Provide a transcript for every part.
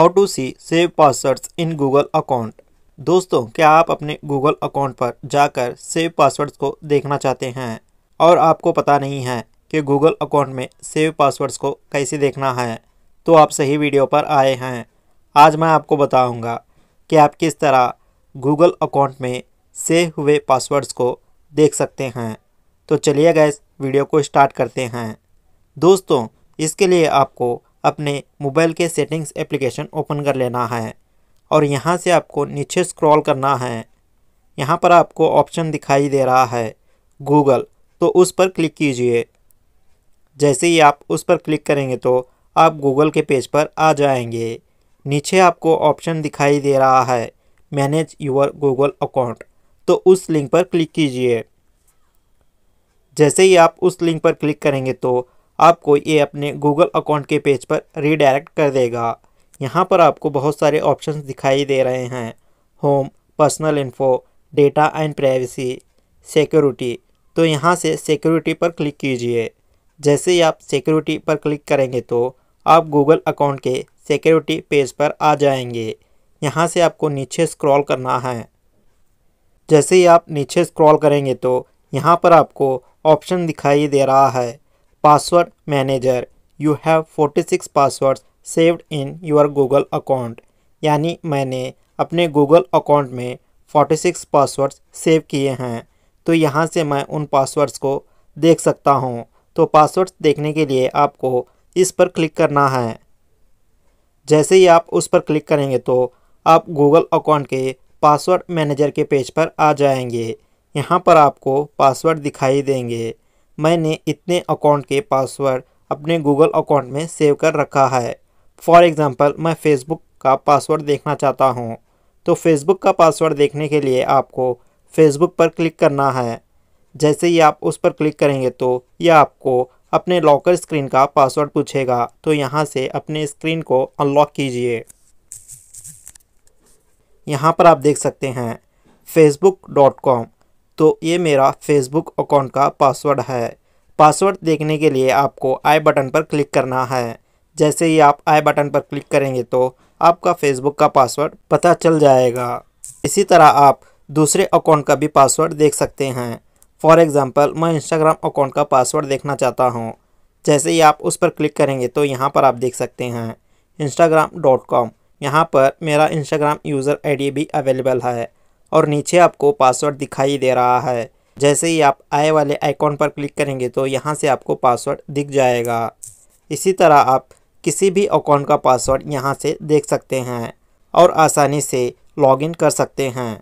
how to see save passwords in Google account दोस्तों क्या आप अपने गूगल अकाउंट पर जाकर सेव पासवर्ड्स को देखना चाहते हैं और आपको पता नहीं है कि गूगल अकाउंट में सेव पासवर्ड्स को कैसे देखना है तो आप सही वीडियो पर आए हैं आज मैं आपको बताऊंगा कि आप किस तरह गूगल अकाउंट में सेव हुए पासवर्ड्स को देख सकते हैं तो चलिए गए वीडियो को स्टार्ट करते हैं दोस्तों इसके लिए आपको अपने मोबाइल के सेटिंग्स एप्लीकेशन ओपन कर लेना है और यहाँ से आपको नीचे स्क्रॉल करना है यहाँ पर आपको ऑप्शन दिखाई दे रहा है गूगल तो उस पर क्लिक कीजिए जैसे ही आप उस पर क्लिक करेंगे तो आप गूगल के पेज पर आ जाएंगे नीचे आपको ऑप्शन दिखाई दे रहा है मैनेज योर गूगल अकाउंट तो उस लिंक पर क्लिक कीजिए जैसे ही आप उस लिंक पर क्लिक करेंगे तो आपको ये अपने गूगल अकाउंट के पेज पर रीडायरेक्ट कर देगा यहाँ पर आपको बहुत सारे ऑप्शन दिखाई दे रहे हैं home personal info data and privacy security तो यहाँ से सिक्योरिटी पर क्लिक कीजिए जैसे ही आप सिक्योरिटी पर क्लिक करेंगे तो आप गूगल अकाउंट के सिक्योरिटी पेज पर आ जाएंगे यहाँ से आपको नीचे स्क्रॉल करना है जैसे ही आप नीचे स्क्रॉल करेंगे तो यहाँ पर आपको ऑप्शन दिखाई दे रहा है password manager you have 46 passwords saved in your Google account यानी मैंने अपने गूगल अकाउंट में 46 पासवर्ड्स सेव किए हैं तो यहाँ से मैं उन पासवर्ड्स को देख सकता हूँ तो पासवर्ड्स देखने के लिए आपको इस पर क्लिक करना है जैसे ही आप उस पर क्लिक करेंगे तो आप गूगल अकाउंट के पासवर्ड मैनेजर के पेज पर आ जाएंगे यहाँ पर आपको पासवर्ड दिखाई देंगे मैंने इतने अकाउंट के पासवर्ड अपने गूगल अकाउंट में सेव कर रखा है फॉर एग्ज़ाम्पल मैं फेसबुक का पासवर्ड देखना चाहता हूँ तो फेसबुक का पासवर्ड देखने के लिए आपको फेसबुक पर क्लिक करना है जैसे ही आप उस पर क्लिक करेंगे तो यह आपको अपने लॉकर स्क्रीन का पासवर्ड पूछेगा तो यहाँ से अपने स्क्रीन को अनलॉक कीजिए यहाँ पर आप देख सकते हैं facebook.com तो ये मेरा फेसबुक अकाउंट का पासवर्ड है पासवर्ड देखने के लिए आपको आई बटन पर क्लिक करना है जैसे ही आप आई बटन पर क्लिक करेंगे तो आपका फेसबुक का पासवर्ड पता चल जाएगा इसी तरह आप दूसरे अकाउंट का भी पासवर्ड देख सकते हैं फॉर एग्ज़ाम्पल मैं इंस्टाग्राम अकाउंट का पासवर्ड देखना चाहता हूँ जैसे ही आप उस पर क्लिक करेंगे तो यहाँ पर आप देख सकते हैं इंस्टाग्राम डॉट कॉम यहाँ पर मेरा इंस्टाग्राम यूज़र डी भी अवेलेबल है और नीचे आपको पासवर्ड दिखाई दे रहा है जैसे ही आप आए वाले आइकॉन पर क्लिक करेंगे तो यहाँ से आपको पासवर्ड दिख जाएगा इसी तरह आप किसी भी अकाउंट का पासवर्ड यहाँ से देख सकते हैं और आसानी से लॉगिन कर सकते हैं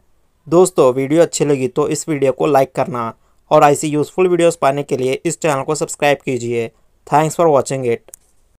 दोस्तों वीडियो अच्छी लगी तो इस वीडियो को लाइक करना और ऐसी यूज़फुल वीडियोस पाने के लिए इस चैनल को सब्सक्राइब कीजिए थैंक्स फॉर वॉचिंग इट